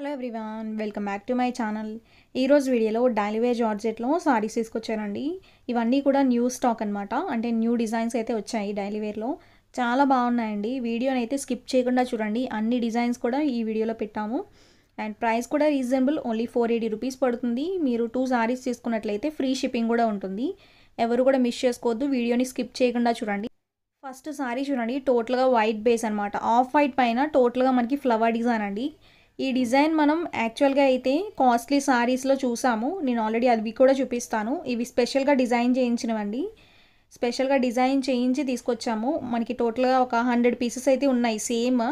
hello everyone welcome back to my channel ఈరోజు వీడియోలో డాలివే జార్జెట్లో సారీస్ తీసుకొచ్చారండి ఇవన్నీ కూడా న్యూ స్టాక్ అనమాట అంటే న్యూ డిజైన్స్ అయితే వచ్చాయి డైలీవేర్లో చాలా బాగున్నాయండి వీడియోని అయితే స్కిప్ చేయకుండా చూడండి అన్ని డిజైన్స్ కూడా ఈ వీడియోలో పెట్టాము అండ్ ప్రైస్ కూడా reasonable only four eighty rupees పడుతుంది మీరు టూ సారీస్ తీసుకున్నట్లయితే ఫ్రీ షిప్పింగ్ కూడా ఉంటుంది ఎవరు కూడా మిస్ చేసుకోవద్దు వీడియోని స్కిప్ చేయకుండా చూడండి ఫస్ట్ సారీ చూడండి టోటల్గా వైట్ బేస్ అనమాట ఆఫ్ వైట్ పైన టోటల్గా మనకి ఫ్లవర్ డిజైన్ అండి ఈ డిజైన్ మనం యాక్చువల్గా అయితే కాస్ట్లీ సారీస్లో చూసాము నేను ఆల్రెడీ అవి కూడా చూపిస్తాను ఇవి స్పెషల్గా డిజైన్ చేయించినవండి స్పెషల్గా డిజైన్ చేయించి తీసుకొచ్చాము మనకి టోటల్గా ఒక హండ్రెడ్ పీసెస్ అయితే ఉన్నాయి సేమ్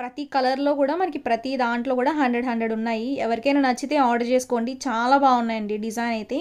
ప్రతి కలర్లో కూడా మనకి ప్రతి దాంట్లో కూడా హండ్రెడ్ హండ్రెడ్ ఉన్నాయి ఎవరికైనా నచ్చితే ఆర్డర్ చేసుకోండి చాలా బాగున్నాయండి డిజైన్ అయితే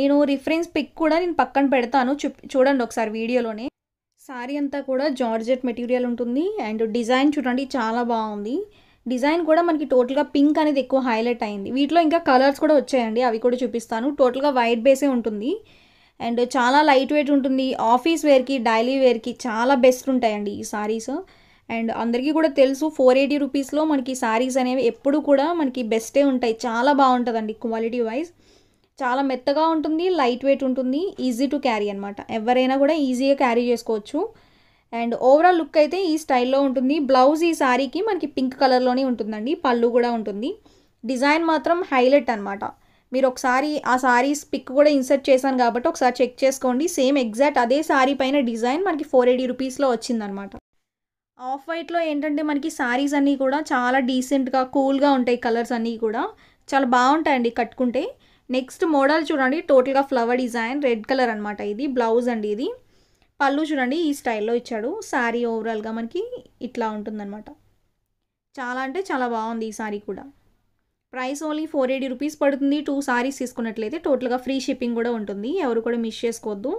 నేను రిఫరెన్స్ పిక్ కూడా నేను పక్కన పెడతాను చూడండి ఒకసారి వీడియోలోనే శారీ అంతా కూడా జార్జెట్ మెటీరియల్ ఉంటుంది అండ్ డిజైన్ చూడండి చాలా బాగుంది డిజైన్ కూడా మనకి టోటల్గా పింక్ అనేది ఎక్కువ హైలైట్ అయింది వీటిలో ఇంకా కలర్స్ కూడా వచ్చాయండి అవి కూడా చూపిస్తాను టోటల్గా వైట్ బేసే ఉంటుంది అండ్ చాలా లైట్ వెయిట్ ఉంటుంది ఆఫీస్ వేర్కి డైలీ వేర్కి చాలా బెస్ట్ ఉంటాయండి ఈ సారీస్ అండ్ అందరికీ కూడా తెలుసు ఫోర్ ఎయిటీ రూపీస్లో మనకి సారీస్ అనేవి ఎప్పుడు కూడా మనకి బెస్టే ఉంటాయి చాలా బాగుంటుందండి క్వాలిటీ వైజ్ చాలా మెత్తగా ఉంటుంది లైట్ వెయిట్ ఉంటుంది ఈజీ టు క్యారీ అనమాట ఎవరైనా కూడా ఈజీగా క్యారీ చేసుకోవచ్చు అండ్ ఓవరాల్ లుక్ అయితే ఈ స్టైల్లో ఉంటుంది బ్లౌజ్ ఈ శారీకి మనకి పింక్ కలర్లోనే ఉంటుందండి పళ్ళు కూడా ఉంటుంది డిజైన్ మాత్రం హైలైట్ అనమాట మీరు ఒకసారి ఆ శారీస్ పిక్ కూడా ఇన్సర్ట్ చేశాను కాబట్టి ఒకసారి చెక్ చేసుకోండి సేమ్ ఎగ్జాక్ట్ అదే శారీ పైన డిజైన్ మనకి ఫోర్ ఎయిటీ రూపీస్లో వచ్చిందనమాట ఆఫ్ వైట్లో ఏంటంటే మనకి శారీస్ అన్నీ కూడా చాలా డీసెంట్గా కూల్గా ఉంటాయి కలర్స్ అన్నీ కూడా చాలా బాగుంటాయండి కట్టుకుంటే నెక్స్ట్ మోడల్ చూడండి టోటల్గా ఫ్లవర్ డిజైన్ రెడ్ కలర్ అనమాట ఇది బ్లౌజ్ అండి ఇది పళ్ళు చూడండి ఈ స్టైల్లో ఇచ్చాడు శారీ ఓవరాల్గా మనకి ఇట్లా ఉంటుందన్నమాట చాలా అంటే చాలా బాగుంది ఈ శారీ కూడా price only four eighty rupees పడుతుంది టూ శారీస్ తీసుకున్నట్లయితే టోటల్గా ఫ్రీ షిప్పింగ్ కూడా ఉంటుంది ఎవరు కూడా మిస్ చేసుకోవద్దు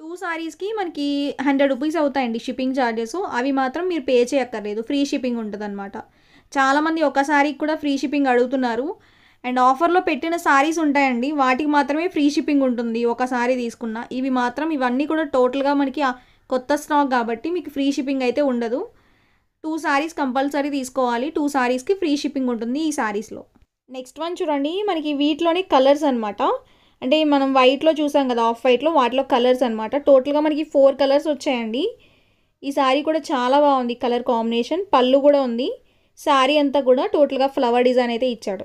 టూ శారీస్కి మనకి హండ్రెడ్ రూపీస్ అవుతాయండి షిప్పింగ్ ఛార్జెస్ అవి మాత్రం మీరు పే చేయక్కర్లేదు ఫ్రీ షిప్పింగ్ ఉంటుంది అనమాట చాలామంది ఒక శారీకి కూడా ఫ్రీ షిప్పింగ్ అడుగుతున్నారు అండ్ ఆఫర్లో పెట్టిన శారీస్ ఉంటాయండి వాటికి మాత్రమే ఫ్రీ షిప్పింగ్ ఉంటుంది ఒక శారీ తీసుకున్న ఇవి మాత్రం ఇవన్నీ కూడా టోటల్గా మనకి కొత్త స్టాక్ కాబట్టి మీకు ఫ్రీ షిప్పింగ్ అయితే ఉండదు టూ శారీస్ కంపల్సరీ తీసుకోవాలి టూ శారీస్కి ఫ్రీ షిప్పింగ్ ఉంటుంది ఈ శారీస్లో నెక్స్ట్ వన్ చూడండి మనకి వీటిలోనే కలర్స్ అనమాట అంటే మనం వైట్లో చూసాం కదా ఆఫ్ వైట్లో వాటిలో కలర్స్ అనమాట టోటల్గా మనకి ఫోర్ కలర్స్ వచ్చాయండి ఈ శారీ కూడా చాలా బాగుంది కలర్ కాంబినేషన్ పళ్ళు కూడా ఉంది శారీ అంతా కూడా టోటల్గా ఫ్లవర్ డిజైన్ అయితే ఇచ్చాడు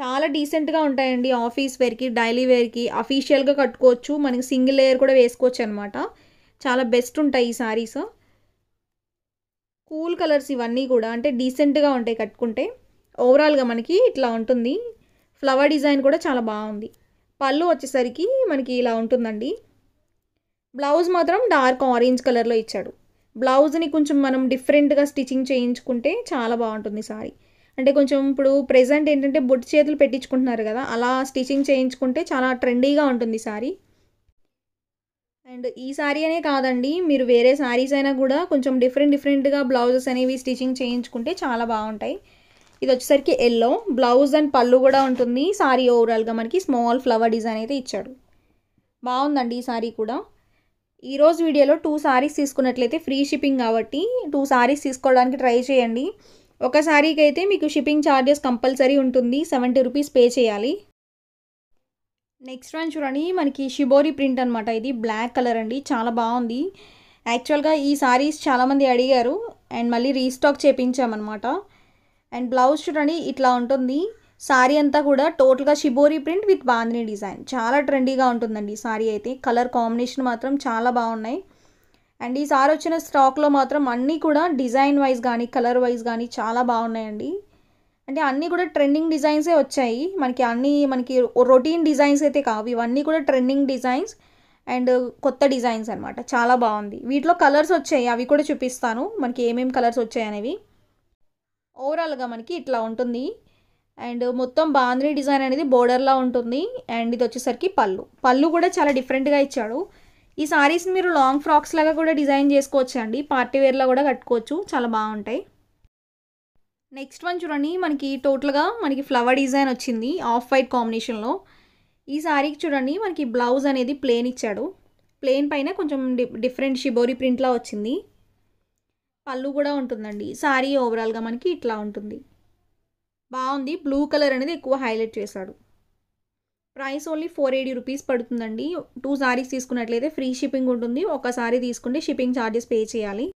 చాలా డీసెంట్గా ఉంటాయండి ఆఫీస్ వేర్కి డైలీ వేర్కి అఫీషియల్గా కట్టుకోవచ్చు మనకి సింగిల్ లేయర్ కూడా వేసుకోవచ్చు అనమాట చాలా బెస్ట్ ఉంటాయి ఈ శారీస్ కూల్ కలర్స్ ఇవన్నీ కూడా అంటే డీసెంట్గా ఉంటాయి కట్టుకుంటే ఓవరాల్గా మనకి ఇట్లా ఉంటుంది ఫ్లవర్ డిజైన్ కూడా చాలా బాగుంది పళ్ళు వచ్చేసరికి మనకి ఇలా ఉంటుందండి బ్లౌజ్ మాత్రం డార్క్ ఆరెంజ్ కలర్లో ఇచ్చాడు బ్లౌజ్ని కొంచెం మనం డిఫరెంట్గా స్టిచ్చింగ్ చేయించుకుంటే చాలా బాగుంటుంది సారీ అంటే కొంచెం ఇప్పుడు ప్రెజెంట్ ఏంటంటే బొట్టు చేతులు పెట్టించుకుంటున్నారు కదా అలా స్టిచ్చింగ్ చేయించుకుంటే చాలా ట్రెండీగా ఉంటుంది సారీ అండ్ ఈ శారీ అనే కాదండి మీరు వేరే శారీస్ అయినా కూడా కొంచెం డిఫరెంట్ డిఫరెంట్గా బ్లౌజెస్ అనేవి స్టిచ్చింగ్ చేయించుకుంటే చాలా బాగుంటాయి ఇది వచ్చేసరికి ఎల్లో బ్లౌజ్ అండ్ పళ్ళు కూడా ఉంటుంది శారీ ఓవరాల్గా మనకి స్మాల్ ఫ్లవర్ డిజైన్ అయితే ఇచ్చాడు బాగుందండి ఈ శారీ కూడా ఈరోజు వీడియోలో టూ శారీస్ తీసుకున్నట్లయితే ఫ్రీ షిప్పింగ్ కాబట్టి టూ శారీస్ తీసుకోవడానికి ట్రై చేయండి ఒక శారీకి అయితే మీకు షిప్పింగ్ ఛార్జెస్ కంపల్సరీ ఉంటుంది సెవెంటీ రూపీస్ పే చేయాలి నెక్స్ట్ వన్ చూడండి మనకి షిబోరి ప్రింట్ అనమాట ఇది బ్లాక్ కలర్ అండి చాలా బాగుంది యాక్చువల్గా ఈ సారీస్ చాలామంది అడిగారు అండ్ మళ్ళీ రీస్టాక్ చేపించామన్నమాట అండ్ బ్లౌజ్ చూడండి ఇట్లా ఉంటుంది సారీ అంతా కూడా టోటల్గా shibori print with bandhani design చాలా ట్రెండీగా ఉంటుందండి సారీ అయితే కలర్ కాంబినేషన్ మాత్రం చాలా బాగున్నాయి అండ్ ఈసారి వచ్చిన స్టాక్లో మాత్రం అన్నీ కూడా డిజైన్ వైజ్ కానీ కలర్ వైజ్ కానీ చాలా బాగున్నాయండి అంటే అన్నీ కూడా ట్రెండింగ్ డిజైన్సే వచ్చాయి మనకి అన్నీ మనకి రొటీన్ డిజైన్స్ అయితే కావు ఇవన్నీ కూడా ట్రెండింగ్ డిజైన్స్ అండ్ కొత్త డిజైన్స్ అనమాట చాలా బాగుంది వీటిలో కలర్స్ వచ్చాయి అవి కూడా చూపిస్తాను మనకి ఏమేమి కలర్స్ వచ్చాయి అనేవి ఓవరాల్గా మనకి ఇట్లా ఉంటుంది అండ్ మొత్తం బాంద్రీ డిజైన్ అనేది బోర్డర్లా ఉంటుంది అండ్ ఇది వచ్చేసరికి పళ్ళు పళ్ళు కూడా చాలా డిఫరెంట్గా ఇచ్చాడు ఈ శారీస్ మీరు లాంగ్ ఫ్రాక్స్ లాగా కూడా డిజైన్ చేసుకోవచ్చు అండి పార్టీ వేర్లా కూడా కట్టుకోవచ్చు చాలా బాగుంటాయి నెక్స్ట్ వన్ చూడండి మనకి టోటల్గా మనకి ఫ్లవర్ డిజైన్ వచ్చింది ఆఫ్ వైట్ కాంబినేషన్లో ఈ శారీకి చూడండి మనకి బ్లౌజ్ అనేది ప్లేన్ ఇచ్చాడు ప్లేన్ పైన కొంచెం డిఫరెంట్ షిబోరీ ప్రింట్లా వచ్చింది పళ్ళు కూడా ఉంటుందండి శారీ ఓవరాల్గా మనకి ఇట్లా ఉంటుంది బాగుంది బ్లూ కలర్ అనేది ఎక్కువ హైలైట్ చేశాడు price only four eighty rupees పడుతుందండి టూ సారీస్ తీసుకున్నట్లయితే ఫ్రీ షిప్పింగ్ ఉంటుంది ఒక సారీ తీసుకుంటే షిప్పింగ్ ఛార్జెస్ పే చేయాలి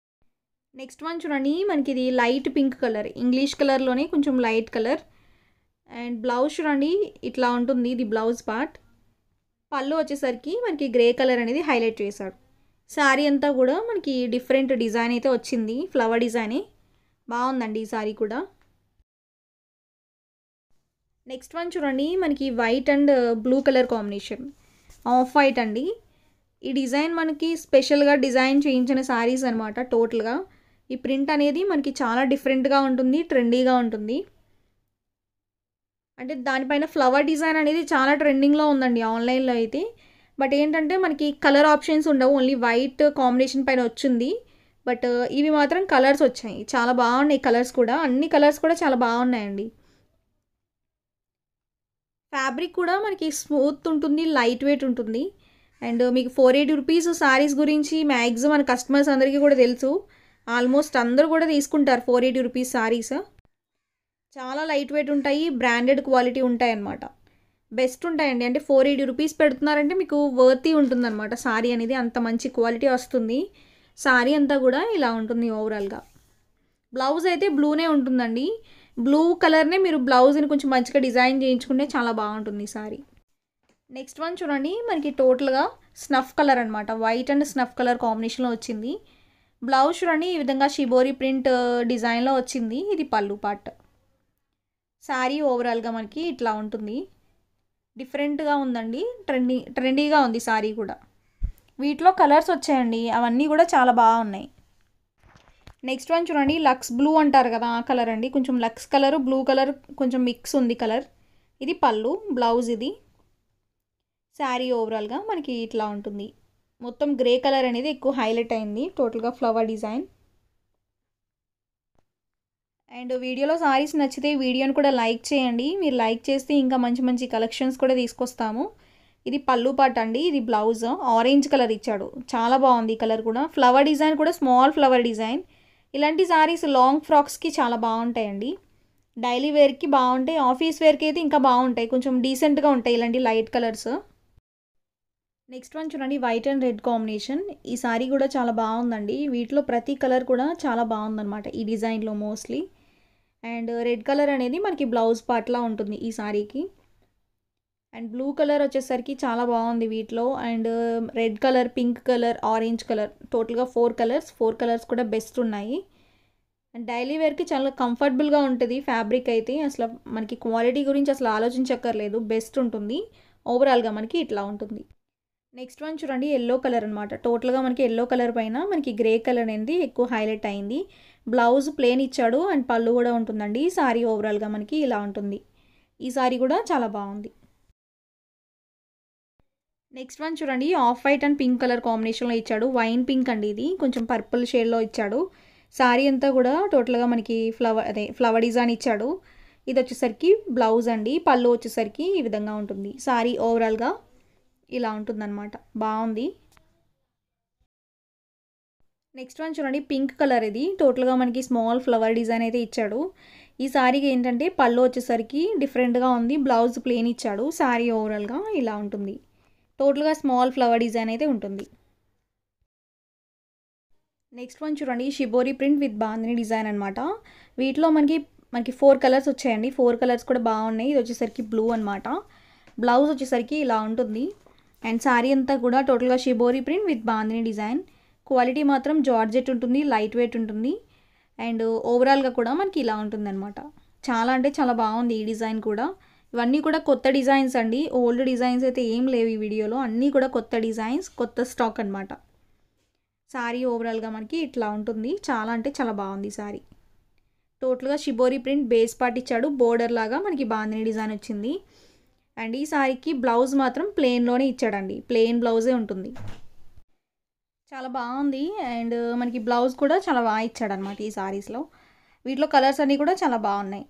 నెక్స్ట్ వన్ చూడండి మనకి ఇది లైట్ పింక్ కలర్ ఇంగ్లీష్ కలర్లోనే కొంచెం లైట్ కలర్ అండ్ బ్లౌజ్ చూడండి ఇట్లా ఉంటుంది ఇది బ్లౌజ్ పార్ట్ పళ్ళు వచ్చేసరికి మనకి గ్రే కలర్ అనేది హైలైట్ చేశాడు శారీ అంతా కూడా మనకి డిఫరెంట్ డిజైన్ అయితే వచ్చింది ఫ్లవర్ డిజైనే బాగుందండి ఈ శారీ కూడా నెక్స్ట్ వన్ చూడండి మనకి white and blue colour combination off white అండి ఈ డిజైన్ మనకి స్పెషల్గా డిజైన్ చేయించిన శారీస్ అనమాట టోటల్గా ఈ ప్రింట్ అనేది మనకి చాలా డిఫరెంట్గా ఉంటుంది ట్రెండీగా ఉంటుంది అంటే దానిపైన ఫ్లవర్ డిజైన్ అనేది చాలా ట్రెండింగ్లో ఉందండి ఆన్లైన్లో అయితే బట్ ఏంటంటే మనకి కలర్ ఆప్షన్స్ ఉండవు ఓన్లీ వైట్ కాంబినేషన్ పైన వచ్చింది బట్ uh, ఇవి మాత్రం కలర్స్ వచ్చాయి చాలా బాగున్నాయి కలర్స్ కూడా అన్ని కలర్స్ కూడా చాలా బాగున్నాయండి ఫ్యాబ్రిక్ కూడా మనకి స్మూత్ ఉంటుంది లైట్ వెయిట్ ఉంటుంది అండ్ మీకు ఫోర్ ఎయిటీ రూపీస్ సారీస్ గురించి మ్యాక్సిమం కస్టమర్స్ అందరికీ కూడా తెలుసు ఆల్మోస్ట్ అందరూ కూడా తీసుకుంటారు ఫోర్ ఎయిటీ రూపీస్ సారీస్ చాలా లైట్ వెయిట్ ఉంటాయి బ్రాండెడ్ క్వాలిటీ ఉంటాయి అన్నమాట బెస్ట్ ఉంటాయండి అంటే ఫోర్ ఎయిటీ రూపీస్ పెడుతున్నారంటే మీకు వర్తీ అనమాట సారీ అనేది అంత మంచి క్వాలిటీ వస్తుంది సారీ అంతా కూడా ఇలా ఉంటుంది ఓవరాల్గా బ్లౌజ్ అయితే బ్లూనే ఉంటుందండి బ్లూ కలర్నే మీరు బ్లౌజ్ని కొంచెం మంచిగా డిజైన్ చేయించుకుంటే చాలా బాగుంటుంది ఈ సారీ నెక్స్ట్ వన్ చూడండి మనకి టోటల్గా స్నఫ్ కలర్ అనమాట వైట్ అండ్ స్నఫ్ కలర్ కాంబినేషన్లో వచ్చింది బ్లౌజ్ చూడండి ఈ విధంగా షిబోరి ప్రింట్ డిజైన్లో వచ్చింది ఇది పళ్ళు పార్ట్ శారీ ఓవరాల్గా మనకి ఇట్లా ఉంటుంది డిఫరెంట్గా ఉందండి ట్రెండి ట్రెండీగా ఉంది శారీ కూడా వీటిలో కలర్స్ వచ్చాయండి అవన్నీ కూడా చాలా బాగున్నాయి నెక్స్ట్ వన్ చూడండి లక్స్ బ్లూ అంటారు కదా ఆ కలర్ అండి కొంచెం లక్స్ కలర్ బ్లూ కలర్ కొంచెం మిక్స్ ఉంది కలర్ ఇది పళ్ళు బ్లౌజ్ ఇది శారీ ఓవరాల్గా మనకి ఇట్లా ఉంటుంది మొత్తం గ్రే కలర్ అనేది ఎక్కువ హైలైట్ అయింది టోటల్గా ఫ్లవర్ డిజైన్ అండ్ వీడియోలో సారీస్ నచ్చితే వీడియోని కూడా లైక్ చేయండి మీరు లైక్ చేస్తే ఇంకా మంచి మంచి కలెక్షన్స్ కూడా తీసుకొస్తాము ఇది పళ్ళు పాట అండి ఇది బ్లౌజ్ ఆరెంజ్ కలర్ ఇచ్చాడు చాలా బాగుంది ఈ కలర్ కూడా ఫ్లవర్ డిజైన్ కూడా స్మాల్ ఫ్లవర్ డిజైన్ ఇలాంటి శారీస్ లాంగ్ ఫ్రాక్స్కి చాలా బాగుంటాయండి డైలీ వేర్కి బాగుంటాయి ఆఫీస్ వేర్కి అయితే ఇంకా బాగుంటాయి కొంచెం డీసెంట్గా ఉంటాయి ఇలాంటి లైట్ కలర్స్ నెక్స్ట్ వన్ చూడండి వైట్ అండ్ రెడ్ కాంబినేషన్ ఈ సారీ కూడా చాలా బాగుందండి వీటిలో ప్రతి కలర్ కూడా చాలా బాగుందనమాట ఈ డిజైన్లో మోస్ట్లీ అండ్ రెడ్ కలర్ అనేది మనకి బ్లౌజ్ పార్ట్లా ఉంటుంది ఈ శారీకి అండ్ బ్లూ కలర్ వచ్చేసరికి చాలా బాగుంది వీటిలో and um, red colour pink colour orange colour టోటల్గా ఫోర్ కలర్స్ ఫోర్ కలర్స్ కూడా బెస్ట్ ఉన్నాయి అండ్ డైలీ వేర్కి చాలా కంఫర్టబుల్గా ఉంటుంది ఫ్యాబ్రిక్ అయితే అసలు మనకి క్వాలిటీ గురించి అసలు ఆలోచించక్కర్లేదు బెస్ట్ ఉంటుంది ఓవరాల్గా మనకి ఇట్లా ఉంటుంది నెక్స్ట్ వన్ చూడండి ఎల్లో కలర్ అనమాట టోటల్గా మనకి ఎల్లో కలర్ పైన మనకి గ్రే కలర్ అనేది ఎక్కువ హైలైట్ అయింది బ్లౌజ్ ప్లేన్ ఇచ్చాడు అండ్ పళ్ళు కూడా ఉంటుందండి ఈ సారీ ఓవరాల్గా మనకి ఇలా ఉంటుంది ఈ సారీ కూడా చాలా బాగుంది నెక్స్ట్ వన్ చూడండి off white and pink colour కాంబినేషన్లో ఇచ్చాడు వైన్ పింక్ అండి ఇది కొంచెం పర్పుల్ షేడ్లో ఇచ్చాడు శారీ అంతా కూడా టోటల్గా మనకి ఫ్లవర్ అదే ఫ్లవర్ డిజైన్ ఇచ్చాడు ఇది వచ్చేసరికి బ్లౌజ్ అండి పళ్ళు వచ్చేసరికి ఈ విధంగా ఉంటుంది శారీ ఓవరాల్గా ఇలా ఉంటుందన్నమాట బాగుంది నెక్స్ట్ వన్ చూడండి పింక్ కలర్ ఇది టోటల్గా మనకి స్మాల్ ఫ్లవర్ డిజైన్ అయితే ఇచ్చాడు ఈ శారీకి ఏంటంటే పళ్ళు వచ్చేసరికి డిఫరెంట్గా ఉంది బ్లౌజ్ ప్లేన్ ఇచ్చాడు శారీ ఓవరాల్గా ఇలా ఉంటుంది టోటల్గా స్మాల్ ఫ్లవర్ డిజైన్ అయితే ఉంటుంది నెక్స్ట్ వన్ చూడండి shibori print with bandhani design అనమాట వీటిలో మనకి మనకి ఫోర్ కలర్స్ వచ్చాయండి ఫోర్ కలర్స్ కూడా బాగున్నాయి ఇది వచ్చేసరికి బ్లూ అనమాట బ్లౌజ్ వచ్చేసరికి ఇలా ఉంటుంది అండ్ శారీ అంతా కూడా టోటల్గా shibori print with bandhani design quality మాత్రం జార్జెట్ ఉంటుంది లైట్ వెయిట్ ఉంటుంది అండ్ ఓవరాల్గా కూడా మనకి ఇలా ఉంటుంది అనమాట చాలా అంటే చాలా బాగుంది ఈ డిజైన్ కూడా ఇవన్నీ కూడా కొత్త డిజైన్స్ అండి ఓల్డ్ డిజైన్స్ అయితే ఏం లేవు ఈ వీడియోలో అన్నీ కూడా కొత్త డిజైన్స్ కొత్త స్టాక్ అనమాట శారీ ఓవరాల్గా మనకి ఇట్లా ఉంటుంది చాలా అంటే చాలా బాగుంది శారీ టోటల్గా శిబోరి ప్రింట్ బేస్ పార్ట్ ఇచ్చాడు బోర్డర్ లాగా మనకి బాందిని డిజైన్ వచ్చింది అండ్ ఈ శారీకి బ్లౌజ్ మాత్రం ప్లెయిన్లోనే ఇచ్చాడండి ప్లెయిన్ బ్లౌజే ఉంటుంది చాలా బాగుంది అండ్ మనకి బ్లౌజ్ కూడా చాలా బాగా ఇచ్చాడనమాట ఈ శారీస్లో వీటిలో కలర్స్ అన్నీ కూడా చాలా బాగున్నాయి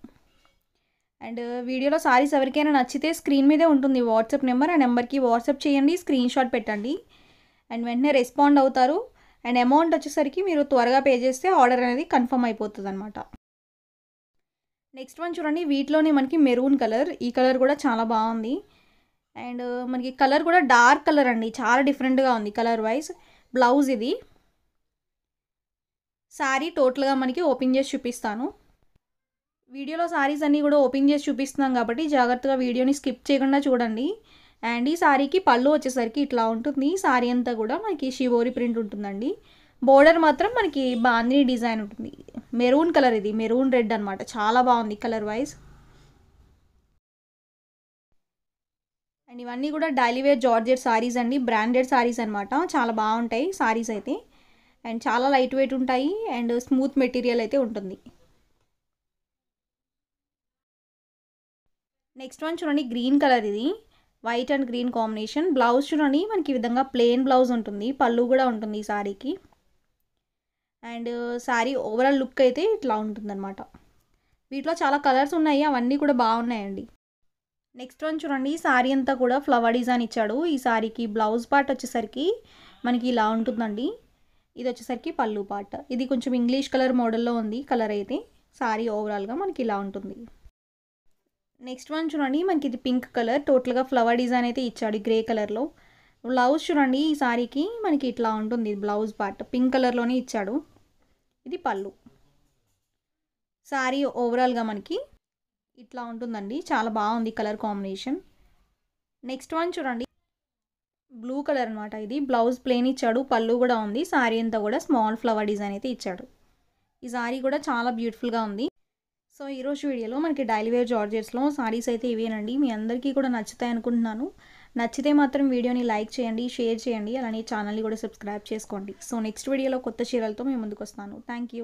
అండ్ వీడియోలో సారీస్ ఎవరికైనా నచ్చితే స్క్రీన్ మీదే ఉంటుంది వాట్సాప్ నెంబర్ ఆ నెంబర్కి వాట్సాప్ చేయండి స్క్రీన్ షాట్ పెట్టండి అండ్ వెంటనే రెస్పాండ్ అవుతారు అండ్ అమౌంట్ వచ్చేసరికి మీరు త్వరగా పే చేస్తే ఆర్డర్ అనేది కన్ఫర్మ్ అయిపోతుంది అనమాట నెక్స్ట్ వన్ చూడండి వీటిలోనే మనకి మెరూన్ కలర్ ఈ కలర్ కూడా చాలా బాగుంది అండ్ మనకి కలర్ కూడా డార్క్ కలర్ అండి చాలా డిఫరెంట్గా ఉంది కలర్ వైజ్ బ్లౌజ్ ఇది శారీ టోటల్గా మనకి ఓపెన్ చేసి చూపిస్తాను వీడియోలో శారీస్ అన్నీ కూడా ఓపెన్ చేసి చూపిస్తున్నాం కాబట్టి జాగ్రత్తగా వీడియోని స్కిప్ చేయకుండా చూడండి అండ్ ఈ శారీకి పళ్ళు వచ్చేసరికి ఇట్లా ఉంటుంది శారీ అంతా కూడా మనకి శివోరి ప్రింట్ ఉంటుందండి బోర్డర్ మాత్రం మనకి బాందిని డిజైన్ ఉంటుంది మెరూన్ కలర్ ఇది మెరూన్ రెడ్ అనమాట చాలా బాగుంది కలర్ వైజ్ అండ్ ఇవన్నీ కూడా డైలీవేర్ జార్జెడ్ సారీస్ శారీస్ అండి బ్రాండెడ్ శారీస్ అనమాట చాలా బాగుంటాయి శారీస్ అయితే అండ్ చాలా లైట్ వెయిట్ ఉంటాయి అండ్ స్మూత్ మెటీరియల్ అయితే ఉంటుంది నెక్స్ట్ వన్ చూడండి గ్రీన్ కలర్ ఇది white and green combination blouse చూడండి మనకి ఈ విధంగా ప్లెయిన్ బ్లౌజ్ ఉంటుంది పళ్ళు కూడా ఉంటుంది ఈ సారీకి అండ్ శారీ ఓవరాల్ లుక్ అయితే ఇట్లా ఉంటుందన్నమాట వీటిలో చాలా కలర్స్ ఉన్నాయి అవన్నీ కూడా బాగున్నాయండి నెక్స్ట్ వన్ చూడండి ఈ అంతా కూడా ఫ్లవర్ డిజైన్ ఇచ్చాడు ఈ సారీకి బ్లౌజ్ పార్ట్ వచ్చేసరికి మనకి ఇలా ఉంటుందండి ఇది వచ్చేసరికి పళ్ళు పార్ట్ ఇది కొంచెం ఇంగ్లీష్ కలర్ మోడల్లో ఉంది కలర్ అయితే శారీ ఓవరాల్గా మనకి ఇలా ఉంటుంది నెక్స్ట్ వన్ చూడండి మనకి ఇది పింక్ కలర్ టోటల్గా ఫ్లవర్ డిజైన్ అయితే ఇచ్చాడు గ్రే కలర్లో బ్లౌజ్ చూడండి ఈ సారీకి మనకి ఇట్లా ఉంటుంది బ్లౌజ్ పార్ట్ పింక్ కలర్లోనే ఇచ్చాడు ఇది పళ్ళు సారీ ఓవరాల్గా మనకి ఇట్లా ఉంటుందండి చాలా బాగుంది కలర్ కాంబినేషన్ నెక్స్ట్ వన్ చూడండి బ్లూ కలర్ అనమాట ఇది బ్లౌజ్ ప్లెయిన్ ఇచ్చాడు పళ్ళు కూడా ఉంది సారీ అంతా కూడా స్మాల్ ఫ్లవర్ డిజైన్ అయితే ఇచ్చాడు ఈ సారీ కూడా చాలా బ్యూటిఫుల్గా ఉంది సో ఈరోజు వీడియోలో మనకి డైలీ వేర్ జార్జెట్స్లో సారీస్ అయితే ఇవేనండి మీ అందరికీ కూడా నచ్చుతాయి అనుకుంటున్నాను నచ్చితే మాత్రం వీడియోని లైక్ చేయండి షేర్ చేయండి అలానే ఛానల్ని కూడా సబ్స్క్రైబ్ చేసుకోండి సో నెక్స్ట్ వీడియోలో కొత్త చీరలతో మేము ముందుకు వస్తాను థ్యాంక్